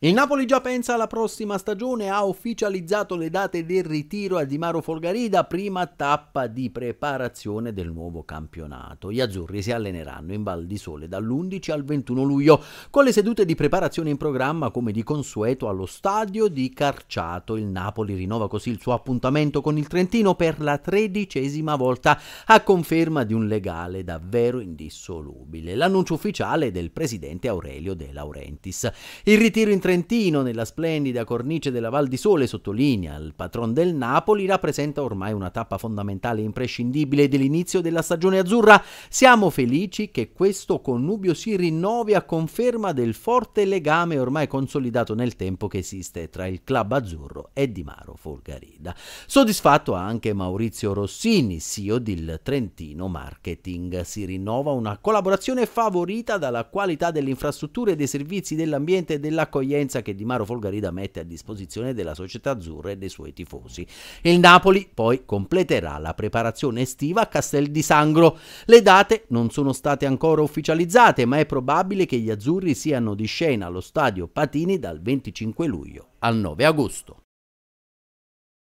Il Napoli già pensa alla prossima stagione, ha ufficializzato le date del ritiro a Di Maro Folgarida, prima tappa di preparazione del nuovo campionato. Gli azzurri si alleneranno in Val di Sole dall'11 al 21 luglio, con le sedute di preparazione in programma come di consueto allo stadio di Carciato. Il Napoli rinnova così il suo appuntamento con il Trentino per la tredicesima volta, a conferma di un legale davvero indissolubile. L'annuncio ufficiale del presidente Aurelio De Laurentiis. Il ritiro in Trentino, nella splendida cornice della Val di Sole, sottolinea il patron del Napoli, rappresenta ormai una tappa fondamentale e imprescindibile dell'inizio della stagione azzurra. Siamo felici che questo connubio si rinnovi a conferma del forte legame ormai consolidato nel tempo che esiste tra il club azzurro e Di Maro Folgarida. Soddisfatto anche Maurizio Rossini, CEO del Trentino Marketing. Si rinnova una collaborazione favorita dalla qualità delle infrastrutture e dei servizi dell'ambiente e dell'accoglienza accoglienza che Di Maro Folgarida mette a disposizione della società azzurra e dei suoi tifosi. Il Napoli poi completerà la preparazione estiva a Castel di Sangro. Le date non sono state ancora ufficializzate, ma è probabile che gli azzurri siano di scena allo stadio Patini dal 25 luglio al 9 agosto.